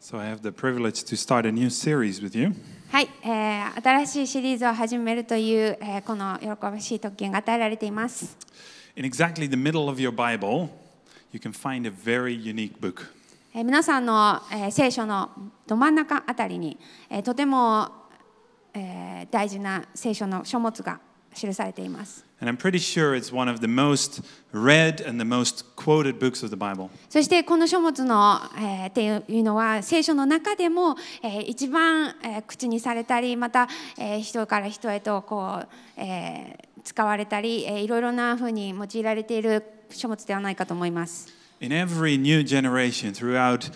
So I have the privilege to start a new series with you. はい、えー、新しいシリーズを始めるという、えー、この喜ばしい特権が与えられています。In exactly the middle of your Bible, you can find a very unique book. えー、皆さんの、えー、聖書のど真ん中あたりに、えー、とても、えー、大事な聖書の書物が記されています。And I'm pretty sure it's one of the most read and the most quoted books of the Bible. そしてこの書物の、えー、っていうのは聖書の中でも、えー、一番、えー、口にされたりまた、えー、人から人へとこう、えー、使われたり、えー、いろいろなふうに用いられている書物ではないかと思います。In every new generation throughout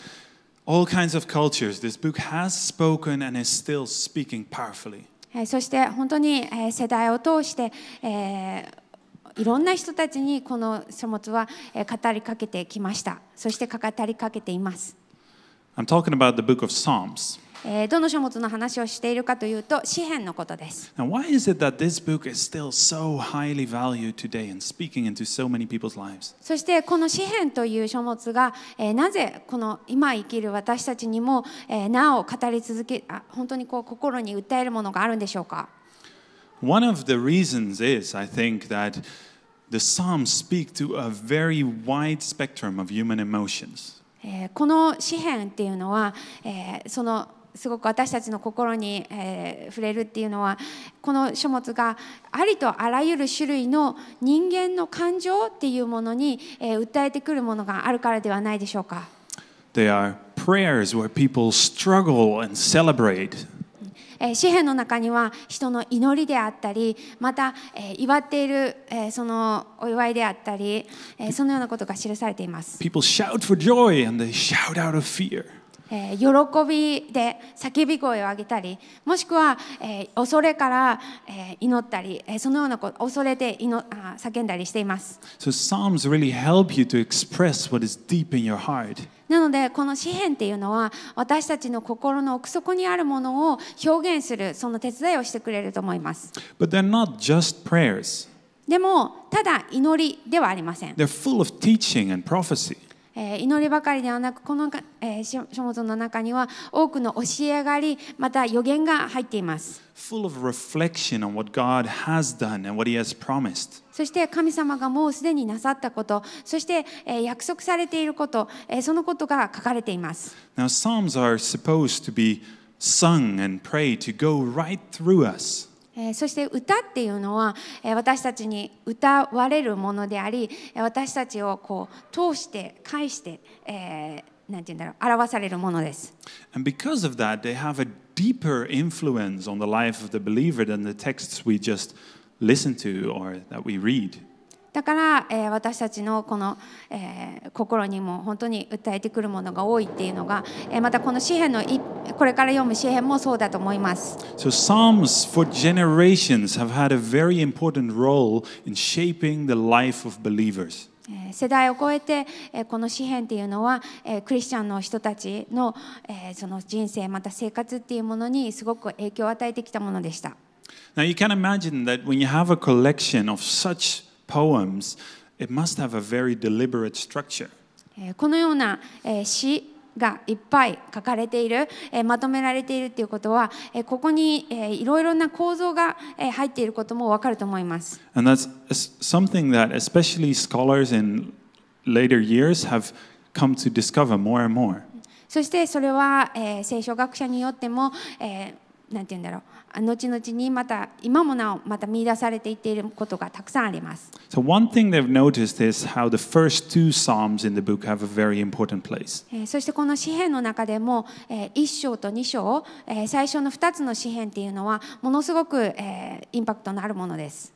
all kinds of cultures, this book has spoken and is still speaking powerfully. そして本当に世代を通して、えいろんな人たちにこの書物は語りかけてきました。そして語りかけています。I'm talking about the book of Psalms. えー、どの書物の話をしているかというと、詩篇のことです。Now, why is it that this book is still so highly valued today and speaking into so many people's lives? そして、この詩篇という書物が、えー、なぜこの今生きる私たちにも、えー、なお語り続け、あ本当にこう心に訴えるものがあるんでしょうか One of the reasons is, I think, that the Psalms speak to a very wide spectrum of human emotions. この詩篇っていうのは、えー、そのすごく私たちの心に、えー、触れるっていうのはこの書物がありとあらゆる種類の人間の感情っていうものに、えー、訴えてくるものがあるからではないでしょうか。They are prayers where people struggle and celebrate. 詩篇の中には人の祈りであったりまた祝っているそのお祝いであったりそのようなことが記されています。People shout for joy and they shout out of fear. えー、喜びで叫び声を上げたりもしくは、えー、恐れから、えー、祈ったり、えー、そのようなこと恐れて祈あ叫んだりしています。So Psalms really help you to express what is deep in your heart. なのでこの詩篇っていうのは私たちの心の奥底にあるものを表現するその手伝いをしてくれると思います。But they're not just prayers. でもただ祈りではありません。They're full of teaching and prophecy. えー、祈りばかりではなくこの、えー、書物の中には多くの教えがありまた予言が入っています。Full of reflection on what God has done and what He has promised. そして神様がもうすでになさったこと、そして、えー、約束されていること、えー、そのことが書かれています。Now, Psalms are supposed to be sung and prayed to go right through us. えそして歌っていうのは、え私たちに歌われるものであり私たちをこう通して返して、えー、なんて言うんだろう表されるものです。And because of that, they have a deeper influence on the life of the believer than the texts we just listen to or that we read. だから、えー、私たちのこの、えー、心にも本当に訴えてくるものが多いっていうのが、えー、またこの詩篇のこれから読む詩篇もそうだと思います。So Psalms for generations have had a very important role in shaping the life of believers. 世代を超えてこの詩篇っていうのはクリスチャンの人たちのその人生また生活っていうものにすごく影響を与えてきたものでした。Now you can imagine that when you have a collection of such poems, it must have a very deliberate structure. このような詩がいっぱい書かれている、まとめられているということは、ここにいろいろな構造が入っていることもわかると思います。And that's something that especially scholars in later years have come to discover more and more. そしてそれは、えー、聖書学者によっても、えー、何て言うんだろう後々にまた今もなおまた見出されていっていることがたくさんあります。So one thing they've noticed is how the first two psalms in the book have a very important place. そしてこの詩篇の中でも1章と2章最初の2つの詩篇っていうのはものすごくインパクトのあるものです。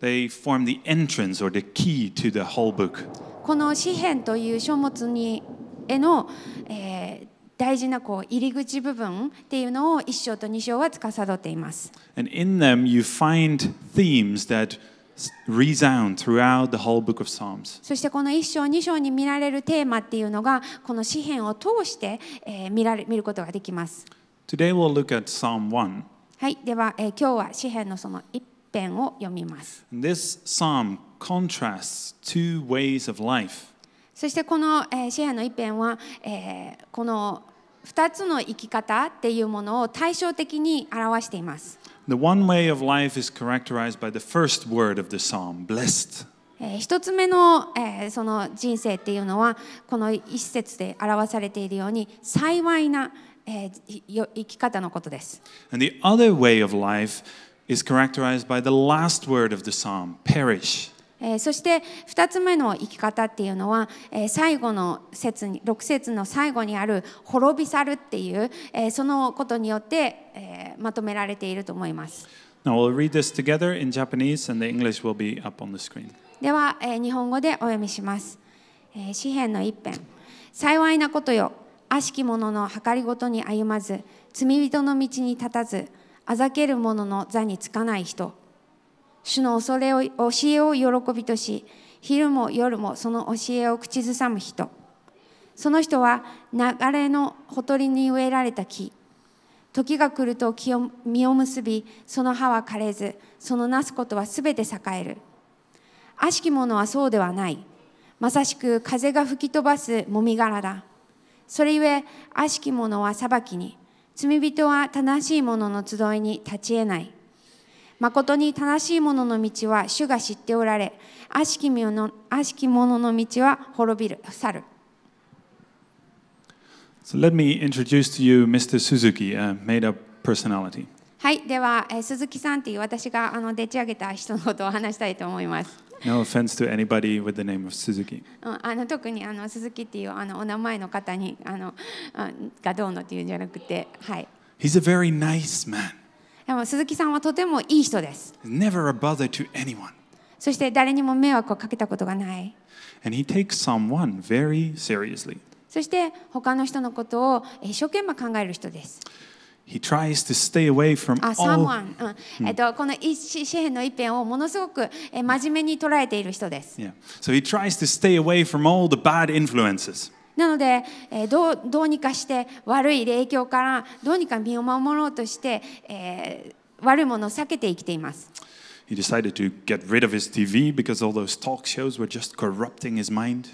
They form the entrance or the key to the whole book. この詩篇という書物にへの、えー大事なこう入り口部分っていうのを1章と2章は司っています。And in them you find themes that resound throughout the whole book of Psalms. そしてこの1章2章に見られるテーマっていうのがこの詩篇を通して、えー、見られ見ることができます。Today we'll look at Psalm 1. はい、では、えー、今日は詩篇のその一篇を読みます。This psalm contrasts two ways of life. そしてこの、えー、シェアの一辺は、えー、この二つの生き方っていうものを対照的に表しています。The one way of life is characterized by the first word of the psalm, blessed. 一つ目の,、えー、その人生っていうのはこの一節で表されているように幸いな、えー、生き方のことです。And the other way of life is characterized by the last word of the psalm, perish. えー、そして2つ目の生き方っていうのは、えー、最後の節に6節の最後にある「滅び去る」っていう、えー、そのことによって、えー、まとめられていると思います。Now we'll read this together in Japanese and the English will be up on the screen. では、えー、日本語でお読みします。えー、詩篇の一編幸いなことよ悪しき者の計りごとに歩まず罪人の道に立たずあざける者の座につかない人主の恐れを教えを喜びとし昼も夜もその教えを口ずさむ人その人は流れのほとりに植えられた木時が来ると実を結びその葉は枯れずそのなすことはすべて栄える悪しき者はそうではないまさしく風が吹き飛ばすもみ殻だそれゆえ悪しき者は裁きに罪人は正しい者の集いに立ち得ない誠に正しい者の道は主が知っておられ、悪しき者の悪しき者の道は滅びる、去る。So let me introduce to you Mr. Suzuki, a made-up personality. はい、では、えー、鈴木さんという私があのでち上げた人のことを話したいと思います。No offense to anybody with the name of Suzuki. あの特にあの鈴木っていうあのお名前の方にあのがどうのっていうんじゃなくて、はい。He's a very nice man. でも鈴木さんはとてもいい人です。Never a bother to anyone. そして誰にも迷惑をかけたことがない。And he takes someone very seriously. そして他の人のことを一生懸命考える人です。He tries to stay away from all... あ、someone、うん。えっと、この詩篇の一篇をものすごく真面目に捉えている人です。Yeah. So he tries to stay away from all the bad influences. なので、えー、どうどうにかして悪い影響からどうにか身を守ろうとして、えー、悪いものを避けて生きています。He decided to get rid of his TV because all those talk shows were just corrupting his mind.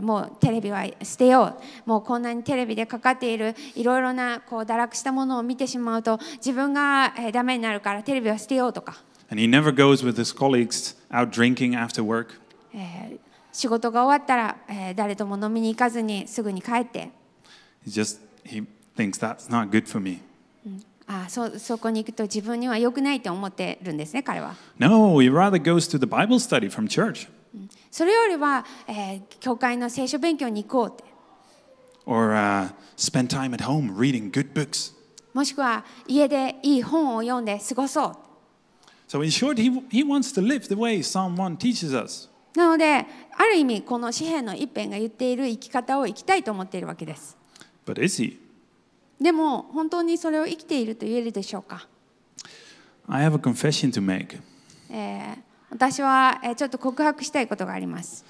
もうテレビは捨てよう、もうこんなにテレビでかかっているいろいろなこう堕落したものを見てしまうと自分がダメになるからテレビは捨てようとか。And he never goes with his colleagues out drinking after work. 仕事が終わったら、えー、誰とも飲みに行かずにすぐに帰って。Just, he thinks that's not good for me. あそそこに行くと自分には良くないと思ってるんですね、彼は。No, he rather goes to the Bible study from church. それよりは、えー、教会の聖書勉強に行こうって。Or、uh, spend time at home reading good books. もしくは家でいい本を読んで過ごそう。So in short, he, he wants to live the way Psalm 1 teaches us. なのである意味この詩篇の一辺が言っている生き方を生きたいと思っているわけです。But is he? でも本当にそれを生きていると言えるでしょうか I have a confession to make. えー、私はちょっと告白したいことがあります。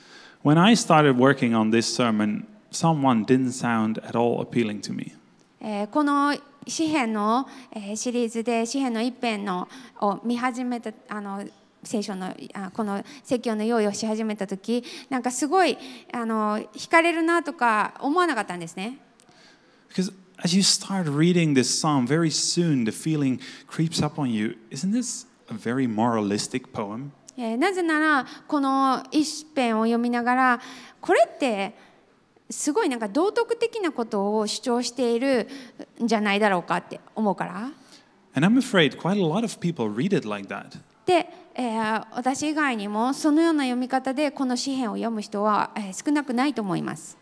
When I started working on this sermon, someone didn't sound at all appealing to me. えー、この詩篇の、えー、シリーズで詩篇の一辺のを見始めたあの聖書のこの説教の用意をし始めた時なんかすごいあの惹かれるなとか思わなかったんですね。Because as you start reading this psalm, very soon the feeling creeps up on you. Isn't this a very moralistic poem? なぜならこの一編を読みながらこれってすごいなか道徳的なことを主張しているんじゃないだろうかって思うから。And I'm afraid quite a lot of people read it like that. でえー、私以外にもそのような読み方でこの詩篇を読む人は、えー、少なくないと思います。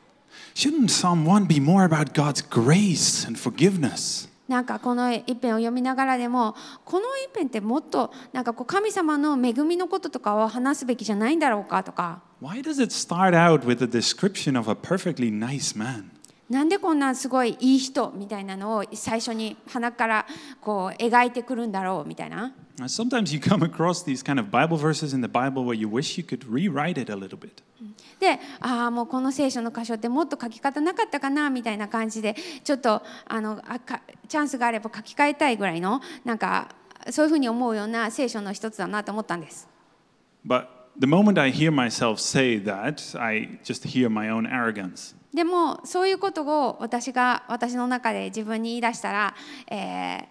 なんかこの一編を読みながらでもこの一編ってもっとなんかこう神様の恵みのこととかを話すべきじゃないんだろうかとか。Why does it start out with a description of a perfectly nice man? なんでこんなすごいいい人みたいなのを最初に鼻からこう描いてくるんだろうみたいな。Sometimes you come across these kind of Bible verses in the Bible where you wish you could rewrite it a little bit. で、ああ、もうこの聖書の箇所ってもっと書き方なかったかなみたいな感じで、ちょっとあのあかチャンスがあれば書き換えたいぐらいの、なんかそういうふうに思うような聖書の一つだなと思ったんです。But the moment I hear myself say that, I just hear my own arrogance. でも、そういうことを私が私の中で自分に言い出したら、えー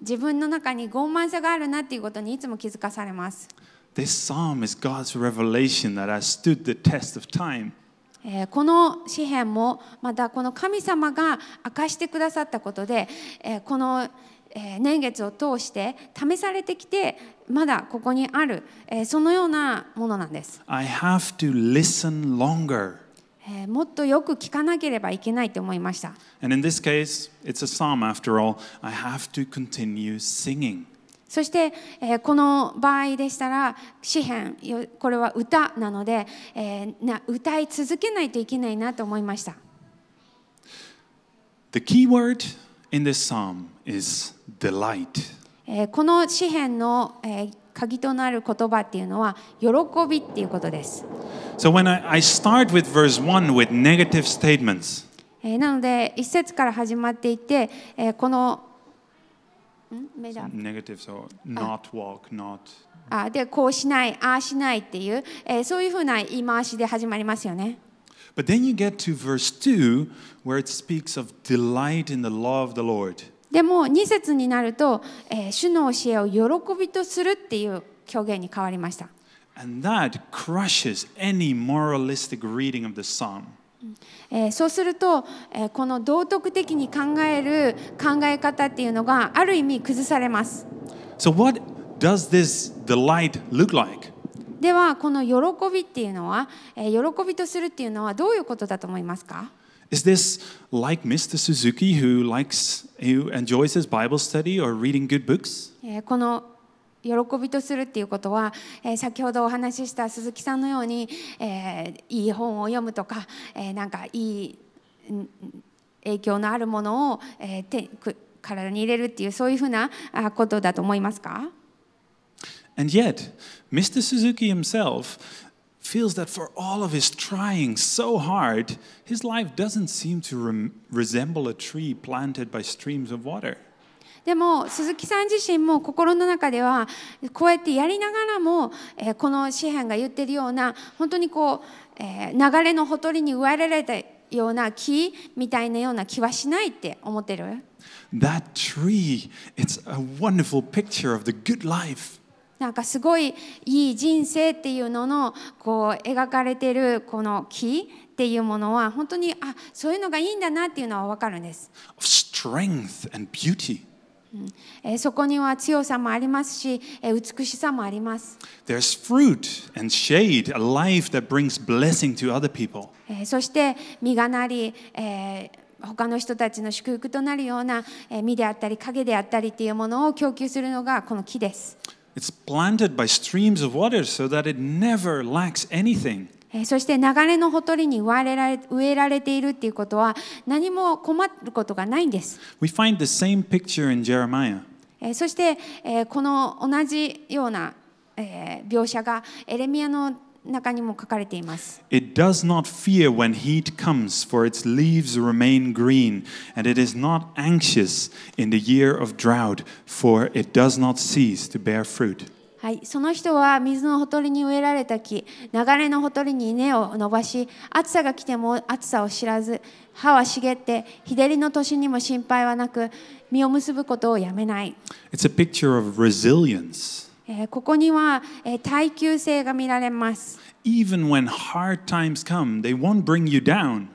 自分の中に傲慢さがあるなっていうことにいつも気づかされます。This psalm is God's revelation that stood the test of time. この詩篇もまたこの神様が明かしてくださったことでこの年月を通して試されてきてまだここにあるそのようなものなんです。I have to listen longer. もっとよく聞かなければいけないと思いました。case, そして、えー、この場合でしたら詩編これは歌なので、えー、な歌い続けないといけないなと思いました。The key word in this psalm is delight. えー、この詩編の、えー、鍵となる言葉っていうのは喜びっていうことです。So when I, I start with verse 1 with negative statements, えーなので一節から始まっていて、えーこのんメダ negative, so not walk, not. あでこうしないああしないっていう、えーそういうふうな言い回しで始まりますよね。But then you get to verse 2 where it speaks of delight in the law of the Lord. でも2節になると、えー主の教えを喜びとするっていう表現に変わりました。And that crushes any moralistic reading of the psalm. えー、そうすると、えー、この道徳的に考える考え方っていうのがある意味崩されます。So、what does this delight look like? ではこの喜びっていうのは、えー、喜びとするっていうのはどういうことだと思いますか Is this like Mr. Suzuki who likes, who enjoys his Bible study or reading good books? この喜びとするっていうことは、えー、先ほどお話しした鈴木さんのように、えー、いい本を読むとか、えー、なんかいい影響のあるものを、えー、手体に入れるっていうそういうふうなことだと思いますか And yet, Mr. Suzuki himself feels that for all of his trying so hard, his life doesn't seem to resemble a tree planted by streams of water. でも鈴木さん自身も心の中ではこうやってやりながらも、えこの詩篇が言ってるような本当にこう、え流れのほとりに植えられたような木みたいなような気はしないって思ってる That tree, it's a wonderful picture of the good life. なんかすごいいい人生っていうののこう描かれてるこの木っていうものは本当にあそういうのがいいんだなっていうのは分かるんです。Strength and beauty. えそこには強さもありますし、え美しさもあります。There's fruit and shade, a life that brings blessing to other people. そして実がなり、え他の人たちの祝福となるような、え実であったり影であったりというものを供給するのがこの木です。It's planted by streams of water so that it never lacks anything. えそして流れのほとりに植えられ植えられているっていうことは何も困ることがないんです。We find the same picture in Jeremiah. そして、えこの同じような、え描写がエレミアの中にも書かれています。It does not fear when heat comes, for its leaves remain green, and it is not anxious in the year of drought, for it does not cease to bear fruit. はい、その人は水のほとりに植えられた木流れのほとりに根を伸ばし暑さが来ても暑さを知らず歯は茂って日照りの年にも心配はなく実を結ぶことをやめない。It's a picture of resilience. ここには耐久性が見られます。Even when hard times come, they won't bring you down.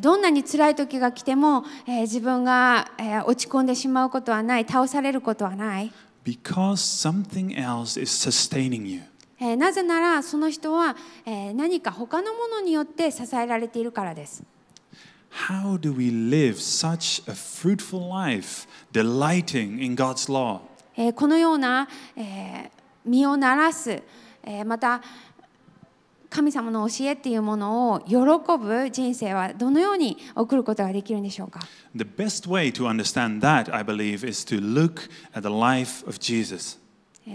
どんなに辛い時が来ても自分が落ち込んでしまうことはない倒されることはない。Because something else is sustaining you. えー、なぜならその人は、えー、何か他のものによって支えられているからです。How do we live such a fruitful life, delighting in God's law? えー、このような、えー、身をならす、えー、また、神様の教えっていうものを喜ぶ人生はどのように送ることができるんでしょうか The best way to understand that, I believe, is to look at the life of Jesus.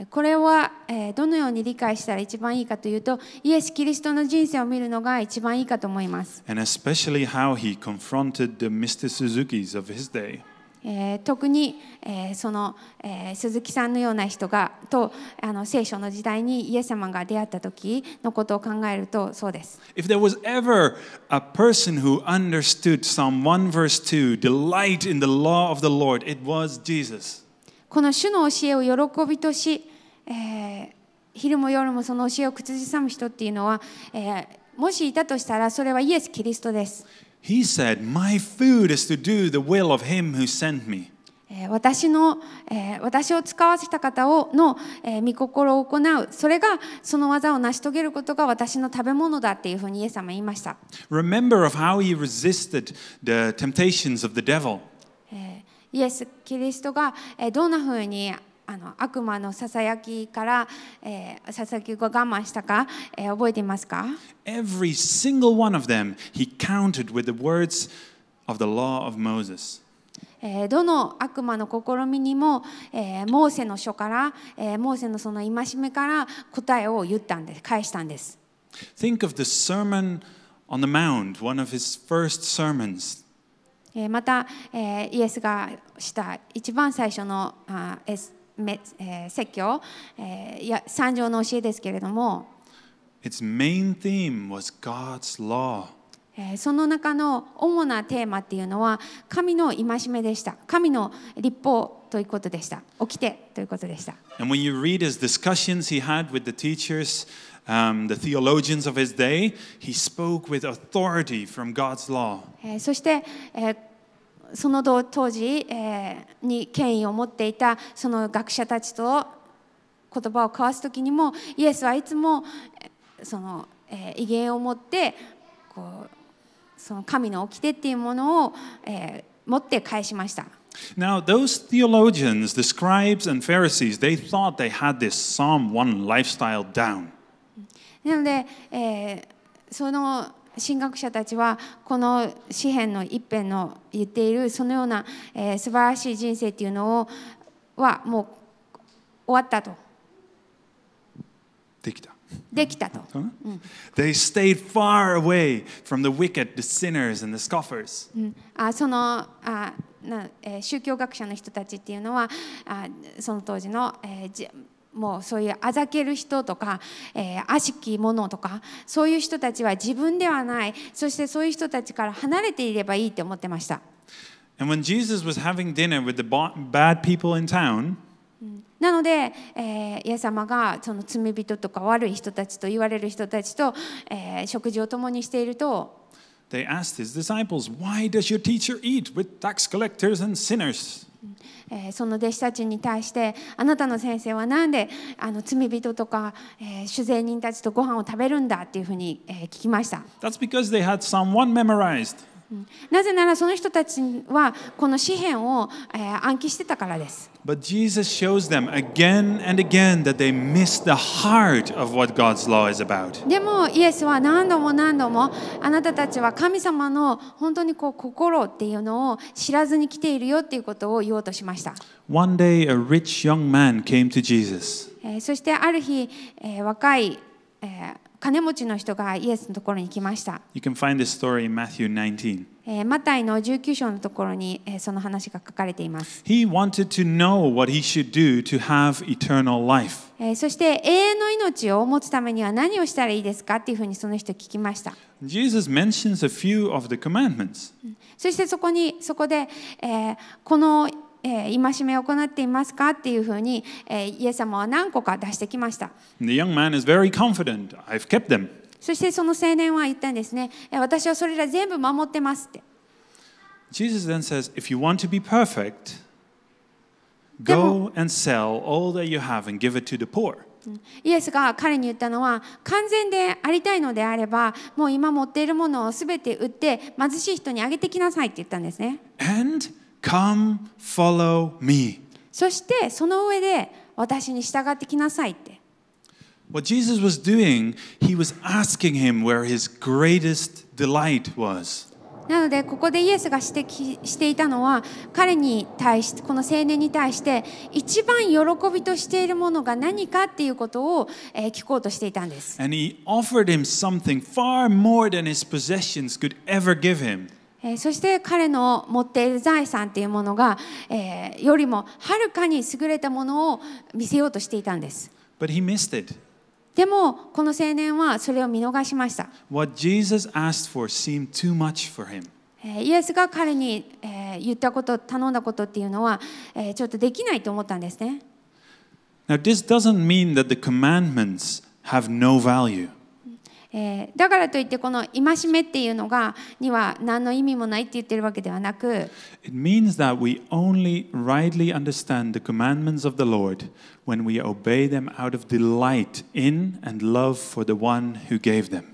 これはどのように理解したら一番いいかというと、イエス・キリストの人生を見るのが一番いいかと思います。And especially how he confronted the Mr. Suzuki's of his day. えー、特に、えー、その、えー、鈴木さんのような人がとあの聖書の時代にイエス様が出会った時のことを考えるとそうです。If there was ever a person who understood Psalm 1 verse 2, delight in the law of the Lord, it was Jesus. この主の教えを喜びとし、えー、昼も夜もその教えを口ずさむ人っていうのは、えー、もしいたとしたらそれはイエス・キリストです。He said, My food is to do the will of him who sent me. 私の、えー、私を使わせた方をの、えー、御心を行うそれがその技を成し遂げることが私の食べ物だっていうふうにイエス様は言いました。Remember of how he resisted the temptations of the devil. イエス・キリストがどんなふうにあの悪魔のささやきから、えー、ささやきを我慢したか、えー、覚えていますか Every single one of them he counted with the words of the law of Moses. えー、どの悪魔の試みにも、えー、モーセの書から、えー、モーセのその戒めから答えを言ったんです返したんです。Think of the sermon on the m o u n d one of his first sermons. また、イエスがした一番最初のめ、え説教、えー、や三条の教えですけれども、Its main theme was God's law. その中の主なテーマっていうのは神の戒めでした。神の立法ということでした。起きてということでした。And when you read his discussions he had with the teachers, um, the theologians of his day, he spoke with authority from God's law. そして、えーその当時、えー、に権威を持っていたその学者たちと言葉を交わす時にもイエスはいつもその、えー、威厳を持ってこうその神の掟っていうものを、えー、持って返しました。Now, those theologians, the scribes and Pharisees, they thought they had this Psalm 1 lifestyle down. なので、えー、その神学者たちはこの詩篇の一辺の言っているそのような、えー、素晴らしい人生っていうのをはもう終わったと。できた。できたと。They stayed far away from the wicked, the sinners and the scoffers. あそのあな、えー、宗教学者の人たちっていうのはあその当時の、えーもうそういうあざける人とか、えー、悪しき者とかそういう人たちは自分ではないそしてそういう人たちから離れていればいいと思ってました。And when Jesus was having dinner with the bad people in town, なので、えー、イエス様がその罪人とか悪い人たちと言われる人たちと、えー、食事を共にしていると、They asked his disciples, Why does your teacher eat with tax collectors and sinners? えその弟子たちに対してあなたの先生は何であの罪人とか、え主税人たちとご飯を食べるんだっていうふうに、え聞きました。That's because they had someone memorized. なぜならその人たちはこの詩篇を、えー、暗記してたからです。But Jesus shows them again and again that they miss the heart of what God's law is about. でも、イエスは何度も何度もあなたたちは神様の本当にこう心っていうのを知らずに来ているよっていうことを言おうとしました。One day a rich young man came to Jesus. えー、そしてある日、えー、若い、えー金持ちの人がイエスのところに来ました。マタイの19章のところにその話が書かれています。そして永遠の命を持つためには何をしたらいいですかというふうにその人聞きました。Jesus mentions a few of the c o m m a n d m e そしてそこにそこで、えー、この言葉えー、戒めを行っていますかっていうふうに、えイエス様は何個か出してきました。そしてその青年は言ったんですね。私はそれら全部守ってますって。Jesus then says, if you want to be perfect, go and sell all that you have and give it to the poor. イエスが彼に言ったのは完全でありたいのであればもう今持っているものをすべて売って貧しい人にあげてきなさいって言ったんですね。And Come, follow me. そしてその上で私に従ってきなさいって。What Jesus was doing, he was asking him where his greatest delight was. なのでここでイエスが指摘していたのは彼に対してこの青年に対して一番喜びとしているものが何かっていうことを聞こうとしていたんです。And he offered him something far more than his possessions could ever give him. えそして彼の持っている財産というものが、えー、よりもはるかに優れたものを見せようとしていたんです。But he missed it. でもこの青年はそれを見逃しました。What Jesus asked for seemed too much for him. イエスが彼に言ったこと、頼んだことっていうのはちょっとできないと思ったんですね。Now, this doesn't mean that the commandments have no value. えー、だからといってこの戒めっていうのがには何の意味もないって言ってるわけではなく It means that we only rightly understand the commandments of the Lord when we obey them out of delight in and love for the one who gave them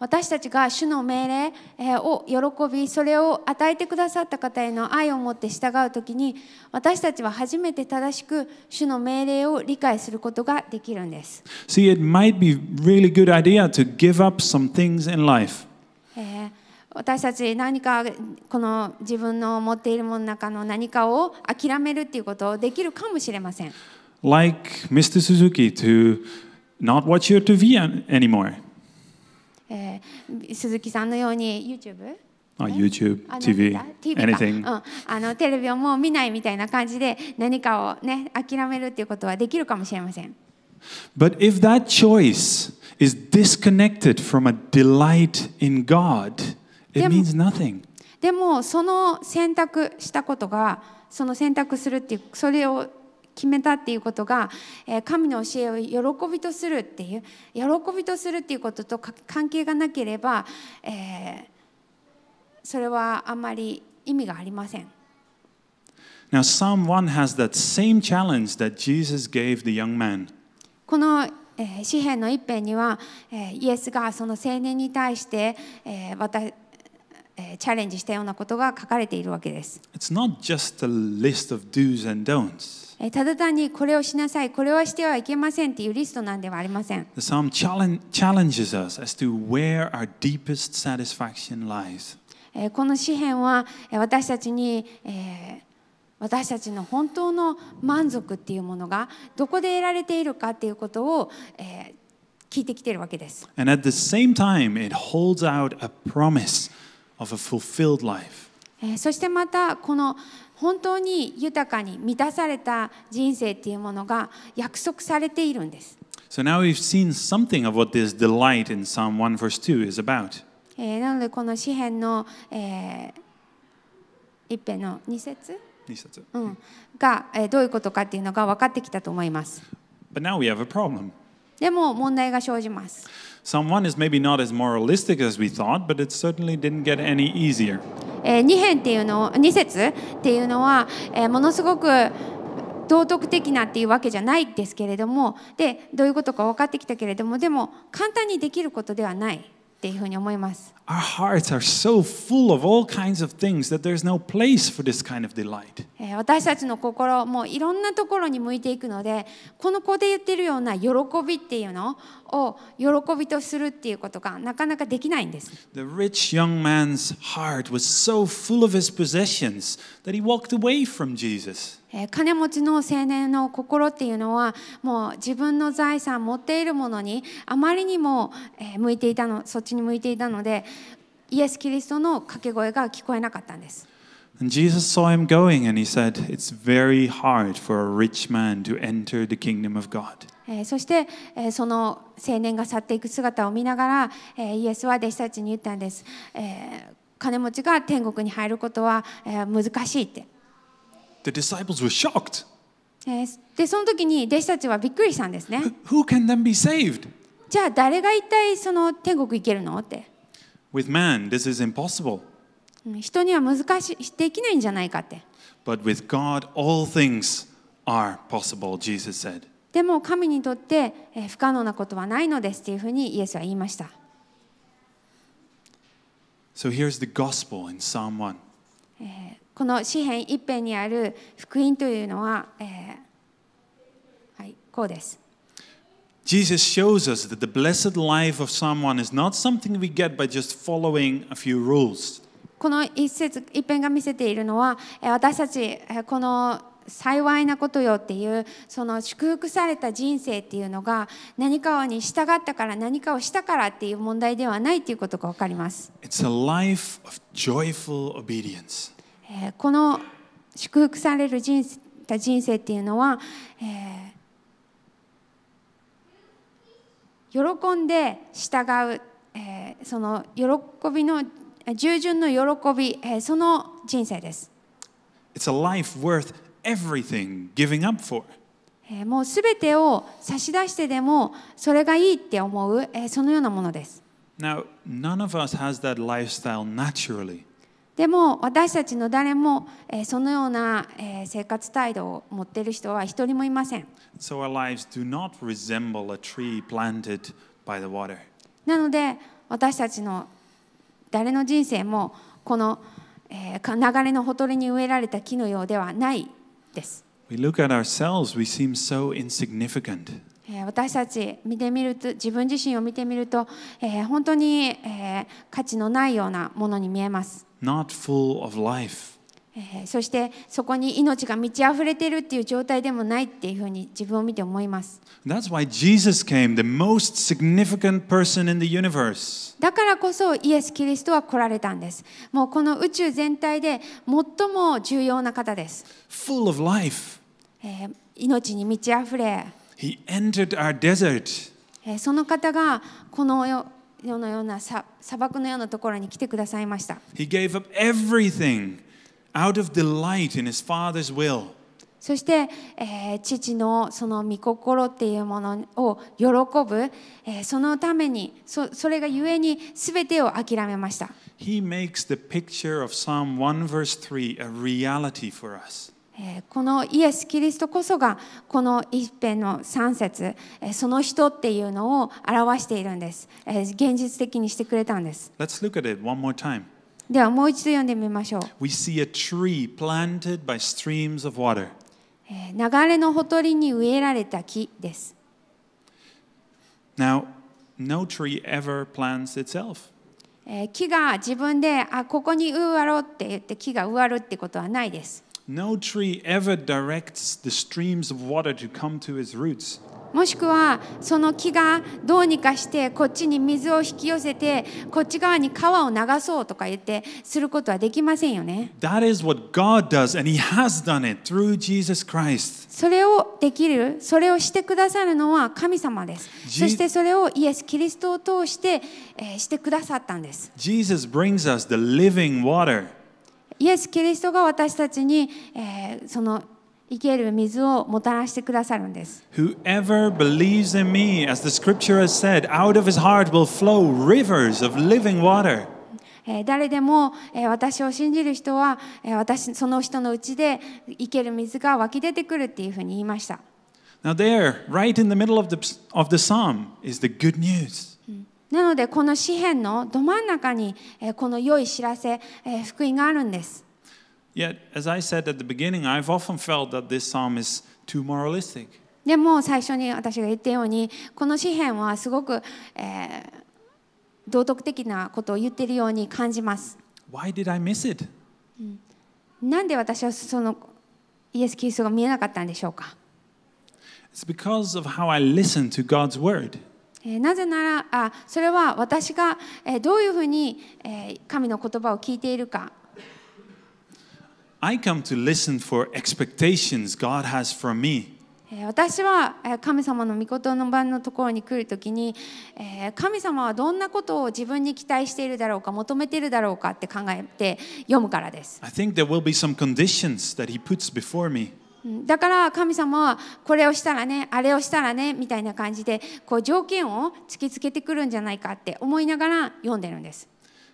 私たちが主の命令を喜びそれを与えてくださった方への愛を持って従う時に私たちは初めて正しく主の命令を理解することができるんです。See, it might be really good idea to give up some things in life. 私たち何かこの自分の持っているものの中の何かを諦めるっていうことをできるかもしれません。Like Mr. Suzuki to not watch your TV anymore. えー、鈴木さんのように YouTube? YouTube、TV、anything、あのテレビをもう見ないみたいな感じで何かをね諦めるっていうことはできるかもしれません。But if that choice is disconnected from a delight in God, it means nothing. でもその選択したことがその選択するっていうそれを決めたっていうことが、え神の教えを喜びとするっていう喜びとするっていうことと関係がなければ、えそれはあんまり意味がありません。Now, Psalm 1 has that same challenge that Jesus gave the young man. この詩篇の一辺には、イエスがその青年に対して、私チャレンジしたようなことが書かれているわけです。It's not just a list of do's and don'ts. ただ単にこれをしなさい、これはしてはいけませんというリストなんではありません。The psalm challenges us as to where our deepest satisfaction lies. この詩篇は私たちに、え私たちの本当の満足っていうものがどこで得られているかっていうことを、え聞いてきているわけです。And at the same time, it holds out a promise of a fulfilled life. そしてまたこの本当に豊かに満たされた人生っていうものが約束されているんです。So now we've seen something of what this delight in Psalm 1 verse 2 is about. なのでこの詩篇の、えー、一篇の2節 ?2 節、うん、が、えー、どういうことかっていうのが分かってきたと思います。But now we have a problem. でも問題が生じます。someone is maybe not as moralistic as we thought, but it certainly didn't get any easier. えー、2編っていうの2節っていうのは、えー、ものすごく道徳的なっていうわけじゃないですけれどもでどういうことか分かってきたけれどもでも簡単にできることではない。っていうふうに思います。Our hearts are so full of all kinds of things that there's no place for this kind of delight. 私たちの心もいろんなところに向いていくので、この子で言ってるような喜びっていうのを喜びとするっていうことがなかなかできないんです。The rich young man's heart was so full of his possessions that he walked away from Jesus. え金持ちの青年の心っていうのはもう自分の財産持っているものにあまりにも、え向いていたのそっちに向いていたのでイエス・キリストの掛け声が聞こえなかったんです。And Jesus saw him going and he said, It's very hard for a rich man to enter the kingdom of God. そしてその青年が去っていく姿を見ながらイエスは弟子たちに言ったんです。金持ちが天国に入ることは難しいって。The disciples were shocked. で、その時に弟子たちはびっくりしたんですね。Who can then be saved? じゃあ誰が一体その天国行けるのって。With man, this is impossible. 人には難しい、できないんじゃないかって。But with God, all things are possible, Jesus said. でも神にとって不可能なことはないのですというふうにイエスは言いました。So here's the gospel in Psalm 1. この詩篇一辺にある福音というのは、えーはい、こうです。Jesus shows us that the blessed life of someone is not something we get by just following a few rules. この一節一辺が見せているのは私たちこの幸いなことよっていうその祝福された人生っていうのが何かに従ったから何かをしたからっていう問題ではないっていうことが分かります。It's a life of joyful obedience. えこの祝福される人た人生っていうのは、えー、喜んで従う、えー、その喜びの従順の喜び、えー、その人生です。It's a life worth everything giving up for. もうすべてを差し出してでもそれがいいって思うそのようなものです。Now, none of us has that lifestyle naturally. でも私たちの誰もそのような生活態度を持っている人は一人もいません。So、our lives do not resemble a tree planted by the water. なので私たちの誰の人生もこの流れのほとりに植えられた木のようではないです。We look at ourselves, we seem so insignificant. 私たち見てみると自分自身を見てみると、えー、本当に、えー、価値のないようなものに見えます。not full of life. そしてそこに命が満ち溢れているっていう状態でもないっていうふうに自分を見て思います。That's why Jesus came, the most significant person in the universe. だからこそイエス・キリストは来られたんです。もうこの宇宙全体で最も重要な方です。Full of life. 命に満ち溢れ。He entered our desert. その方がこのようなような砂漠のようなところに来てくださいました。He gave up everything out of delight in his father's will. そして、えー、父のその御心っていうものを喜ぶ、えー、そのためにそ、それがゆえに全てを諦めました。He makes the picture of Psalm 1 verse 3 a reality for us. このイエス・キリストこそがこの一辺の3節その人っていうのを表しているんです現実的にしてくれたんですではもう一度読んでみましょう We see a tree planted by streams of water. 流れのほとりに植えられた木です Now, no tree ever plants itself. 木が自分であここに植わろうって言って木が植わるってことはないです No、tree ever directs the streams of water to come to his roots. もしくはその木がどうにかしてこっちに水を引き寄せてこっち側に川を流そうとか言ってすることはできませんよね。それをできる、それをしてくださるのは神様です。そしてそれをイエス・キリストを通して、えー、してくださったんです。Jesus brings us the living water イエス・キリストが私たちに、えー、その生ける水をもたらしてくださるんです。Whoever believes in me, as the scripture has said, out of his heart will flow rivers of living water. 誰でも私を信じる人は私その人のうちで生ける水が湧き出てくるっていうふうに言いました。Now there, right in the middle of the, of the psalm, is the good news. なのでこの詩篇のど真ん中にこの良い知らせ、福音があるんです。Yet, as I said at the beginning, I've often felt that this psalm is too moralistic. でも最初に私が言ったようにこの詩篇はすごく、えー、道徳的なことを言っているように感じます。Why did I miss it? なんで私はそのイエス・キリストが見えなかったんでしょうか It's because of how I listen to God's word. えなぜならあそれは私が、えどういうふうに、え神の言葉を聞いているか I come to listen for expectations God has f o r me. 私は神様の御事の番のところに来るときに神様はどんなことを自分に期待しているだろうか求めているだろうかって考えて読むからです。I think there will be some conditions that he puts before me. だから神様はこれをしたらねあれをしたらねみたいな感じでこう条件を突きつけてくるんじゃないかって思いながら読んでるんです。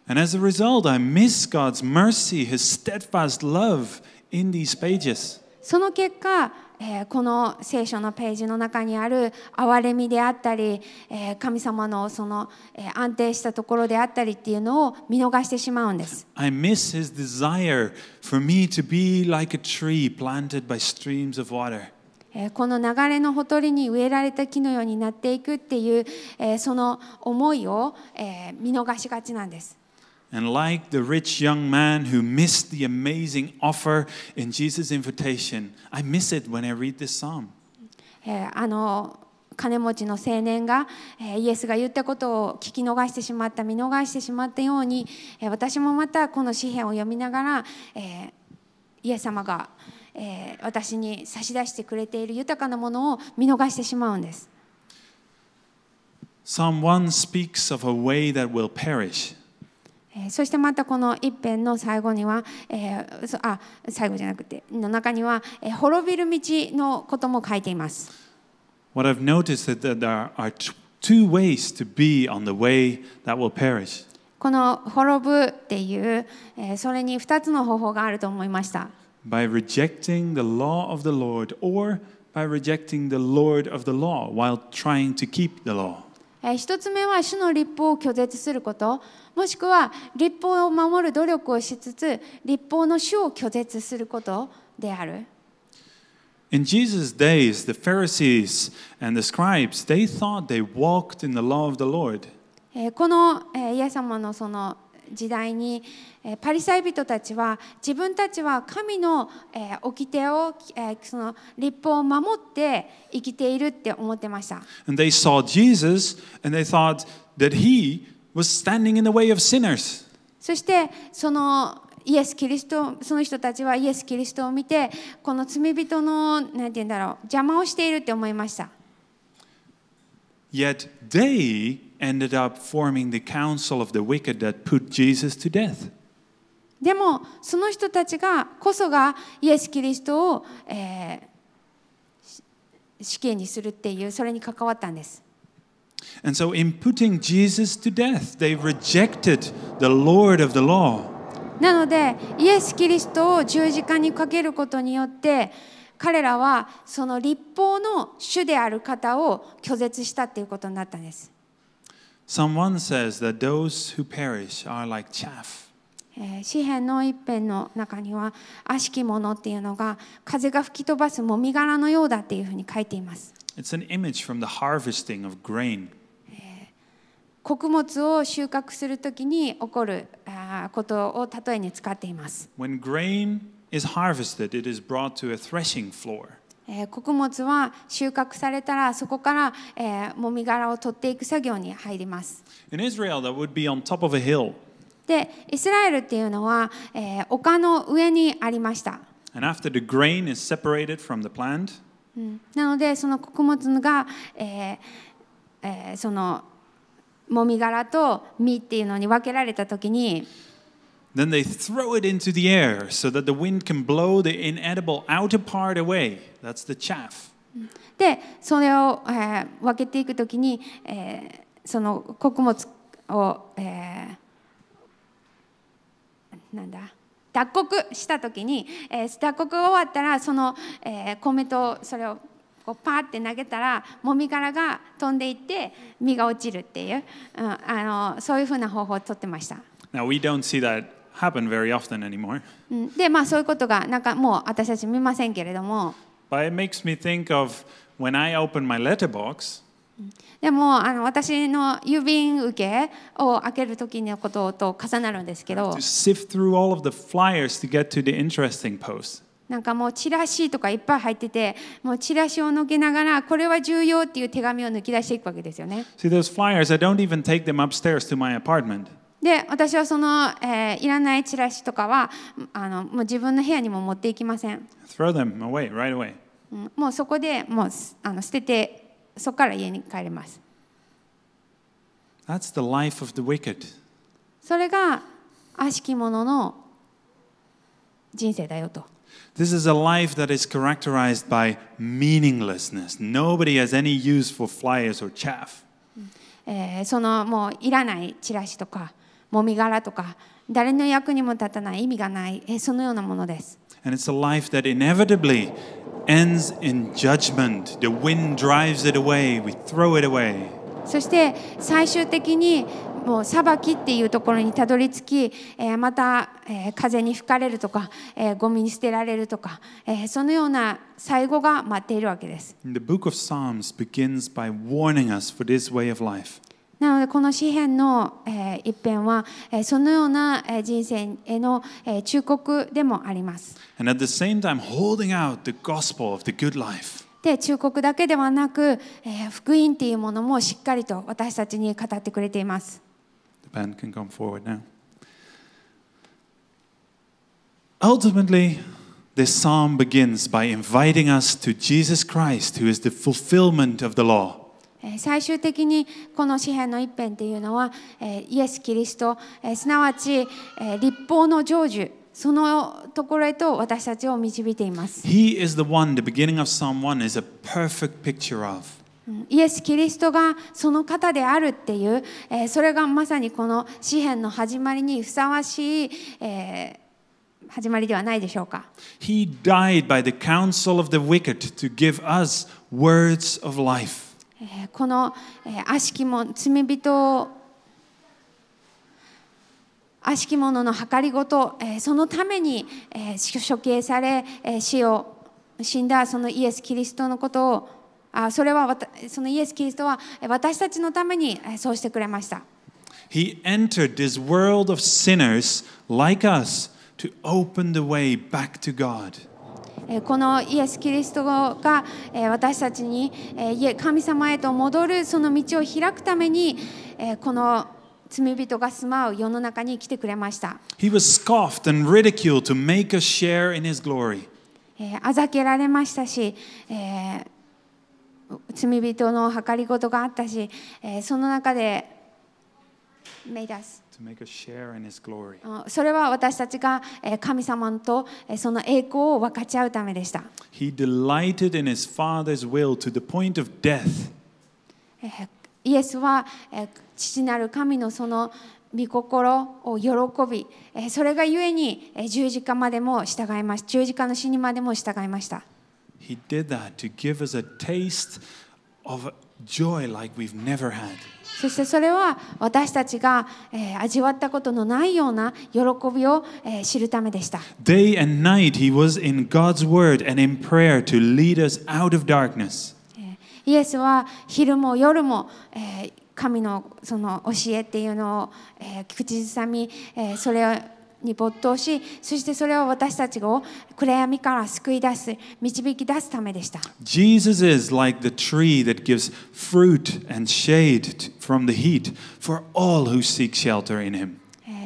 And as a result, I miss God's mercy, His steadfast love in these pages. その結果えー、この聖書のページの中にある憐れみであったり、えー、神様のその、えー、安定したところであったりっていうのを見逃してしまうんです。I miss his desire for me to be like a tree planted by streams of water. この流れのほとりに植えられた木のようになっていくっていうその思いを見逃しがちなんです。And like the rich young man who missed the amazing offer in Jesus' invitation, I miss it when I read this psalm. あの金持ちの青年がイエスが言ったことを聞き逃してしまった見逃してしまったように私もまたこの詩篇を読みながらイエス様が私に差し出してくれている豊かなものを見逃してしまうんです。Psalm 1 speaks of a way that will perish. えそしてまたこの一辺の最後には、えー、あ最後じゃなくての中には、え滅びる道のことも書いています。What I've noticed is that there are two ways to be on the way that will perish. この滅ぶっていう、えそれに2つの方法があると思いました。By rejecting the law of the Lord or by rejecting the Lord of the law while trying to keep the law. え1つ目は主の立法を拒絶することもしくは立法を守る努力をしつつ立法の主を拒絶することである。In Jesus' days, the Pharisees and the scribes, they thought they walked in the law of the Lord. このイエス様のその時代にパリサイ人たちは自分たちは神の掟をその立法を守って生きているって思ってました。And they saw Jesus and they thought that he was standing in the way of sinners. そしてそのイエス・キリストその人たちはイエス・キリストを見てこの罪人の何て言うんだろう邪魔をしているって思いました。Yet they ended up forming the council of the wicked that put Jesus to death. でもその人たちがこそがイエス・キリストを、えー、死刑にするっていうそれに関わったんです。And so in putting Jesus to death, they rejected the Lord of the law. なのでイエス・キリストを十字架にかけることによって彼らはその立法の主である方を拒絶したっていうことになったんです。Someone says that those who perish are like chaff. 詩篇の一辺の中には悪しきものっていうのが風が吹き飛ばすもみ殻のようだっていうふうに書いています。It's an image from the harvesting of grain. 穀物を収穫するときに起こることを例えに使っています。When grain is harvested, it is brought to a threshing floor. え穀物は収穫されたらそこから、えー、もみ殻を取っていく作業に入ります。In Israel, that would be on top of a hill. で、イスラエルっていうのは、えー、丘の上にありました。なので、その穀物が、えーえー、そのもみ殻と実っていうのに分けられたときに、Then they throw it into the air so that the wind can blow the inedible outer part away. That's the chaff. で、それを、えー、分けていくときに、えー、その穀物を、えー、なんだ脱穀したときに、えー、脱穀が終わったらその、えー、米とそれをこうパーって投げたらもみ殻が飛んでいって実が落ちるっていう、うん、あのそういうふうな方法をとってました。Now we don't see that happen very often anymore. で、まあそういうことがなんかもう私たち見ませんけれども。But it makes me think of when I open my letterbox. でもあの私の郵便受けを開けるときのことと重なるんですけど。To sift through all of the flyers to get to the interesting post. なんかもうチラシとかいっぱい入ってて、もうチラシを抜けながら、これは重要っていう手紙を抜き出していくわけですよね。See those flyers, I don't even take them upstairs to my apartment. で私はその、えー、いらないチラシとかはあのもう自分の部屋にも持っていきません。Throw them away, right away. もうそこでもうあの捨ててそこから家に帰ります。That's the life of the wicked. それが悪しき者の人生だよと。This is a life that is characterized by meaninglessness. Nobody has any use for flyers or chaff. えー、そのもういらないチラシとか。もみ殻とか誰の役にも立たない意味がないそのようなものです。And it's a life that inevitably ends in j u d t h e wind d r i s away, we throw i w a y そして最終的にもう裁きっていうところにたどり着きまた風に吹かれるとかゴミに捨てられるとかそのような最後が待っているわけです。なのでこの詩篇の、え一辺は、えそのような、え人生への、えー、忠告でもあります。t i m e で忠告だけではなく、え福音というものもしっかりと私たちに語ってくれています。The band can come forward now. Ultimately, this psalm begins by inviting us to Jesus Christ, who is the fulfillment of the law. 最終的にこの詩篇の一辺というのはイエス・キリストすなわち立法の成就そのところへと私たちを導いています。He is the one, the beginning of someone is a perfect picture of. イエス・キリストがその方であるっていう、えそれがまさにこの詩篇の始まりにふさわしい、え始まりではないでしょうか。He died by the counsel of the wicked to give us words of life. えこの、え悪しきも罪人を悪しき者の計りごと、えそのために、え処刑され、え死を死んだそのイエス・キリストのことをあそれはそのイエス・キリストは私たちのためにそうしてくれました。He entered this world of sinners like us to open the way back to God. このイエス・キリストが私たちに神様へと戻るその道を開くためにこの罪人が住まう世の中に来てくれました。He was scoffed and ridiculed to make us share in his glory. あざけられましたし、えー、罪人の計り事があったし、えー、その中で、メイダス。それは私たちが神様とその栄光を分かち合うためでした。イエスは父なる神のその御心を喜び、それがゆえに十字架までも従いました。十字架の死にまでも従いました。He did t h a そしてそれは私たちが、えー、味わったことのないような喜びを、えー、知るためでした。Day and night he was in God's word and in prayer to lead us out of darkness. イエスは昼も夜も、えー、神のその教えっていうのを、えー、口ずさみ、えー、それをに没頭し、そしてそれを私たちを暗闇から救い出す、導き出すためでした。Jesus is like the tree that gives fruit and shade from the heat for all who seek shelter in him.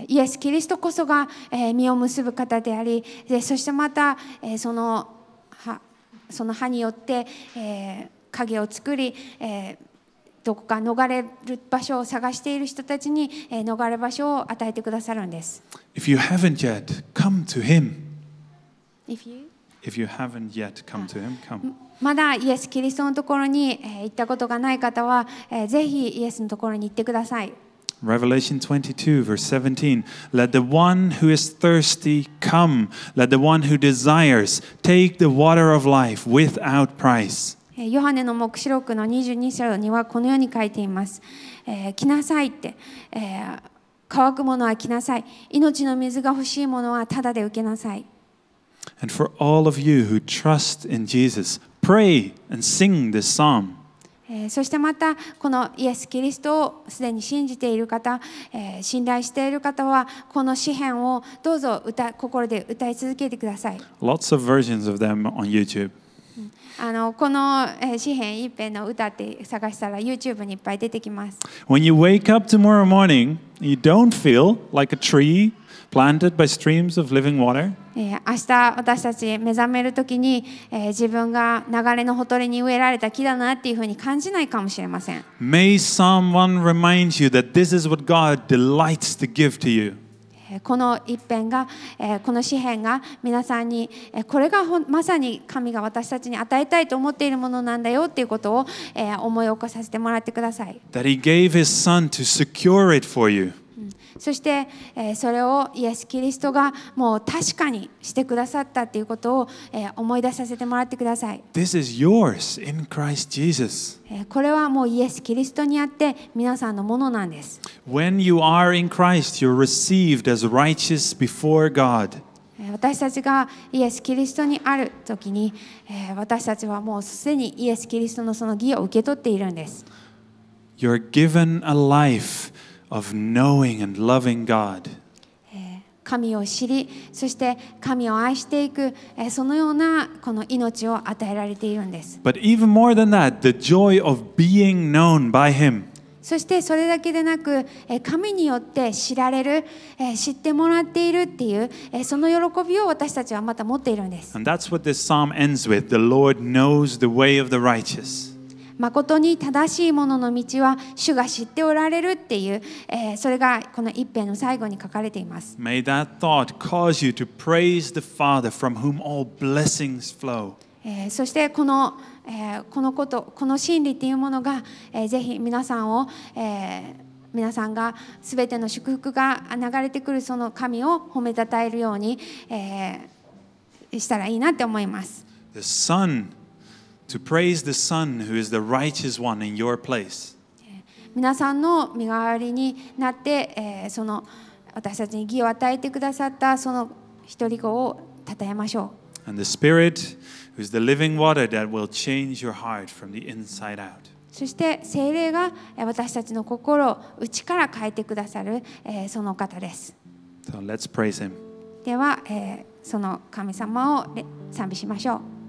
イエス・キリストこそが実を結ぶ方であり、そしてまたその葉その葉によって影を作り、えーどこか逃れる場所を探している人たちに逃れ場所を与えてくださるんです。If you haven't yet, come to him. If you? If you haven't yet come to him, come. まだイエス・キリストのところに行ったことがない方は、ぜひイエスのところに行ってください。Revelation 22, verse 17. Let the one who is thirsty come. Let the one who desires take the water of life without price. ヨハネの黙示録の22章にはこのように書いています。えー、来なさいって、えー、乾くものは来なさい。命の水が欲しいものはただで受けなさい。And for all of you who trust in Jesus, pray and sing this psalm. そしてまたこのイエス・キリストをすでに信じている方、信頼している方はこの詩篇をどうぞ歌心で歌い続けてください。Lots of versions of them on YouTube. あのこの詩篇一編の歌って探したら YouTube にいっぱい出てきます。When you wake up tomorrow morning, you don't feel like a tree planted by streams of living water. 明日私たち目覚めるときに、えー、自分が流れのほとりに植えられた木だなっていうふうに感じないかもしれません。May someone remind you that this is what God delights to give to you. この一辺がこの詩篇が皆さんにこれがまさに神が私たちに与えたいと思っているものなんだよっていうことを思い起こさせてもらってください。That he gave his son to secure it for you. そして、えそれをイエス・キリストがもう確かにしてくださったということを、え思い出させてもらってください。This is yours in Christ Jesus. これはもうイエス・キリストにあって皆さんのものなんです。When you are in Christ, you're received as righteous before God. 私たちがイエス・キリストにあるときに、え私たちはもうすでにイエス・キリストのその義を受け取っているんです。You're given a life of knowing and loving God. 神を知り、そして神を愛していく、そのようなこの命を与えられているんです。But even more than that, the joy of being known by Him. そしてそれだけでなく、神によって知られる、知ってもらっているっていう、その喜びを私たちはまた持っているんです。And that's what this psalm ends with: The Lord knows the way of the righteous. 誠に正しいものの道は主が知っておられるっていう、えー、それがこの一編の最後に書かれています。May that thought cause you to praise the Father from whom all blessings flow. えー、そしてこの、えー、このことこの真理っていうものが、えー、ぜひ皆さんを、えー、皆さんがすべての祝福が流れてくるその神を褒めたたえるように、えー、したらいいなって思います。The sun to praise the Son who is the righteous one in your place. 皆さんの身代わりになって、えー、その私たちに義を与えてくださったその一人子を称えましょう。And the Spirit, who is the living water that will change your heart from the inside out. そして聖霊が私たちの心を内から変えてくださる、えー、その方です。So、let's praise him. では、えー、その神様を賛美しましょう。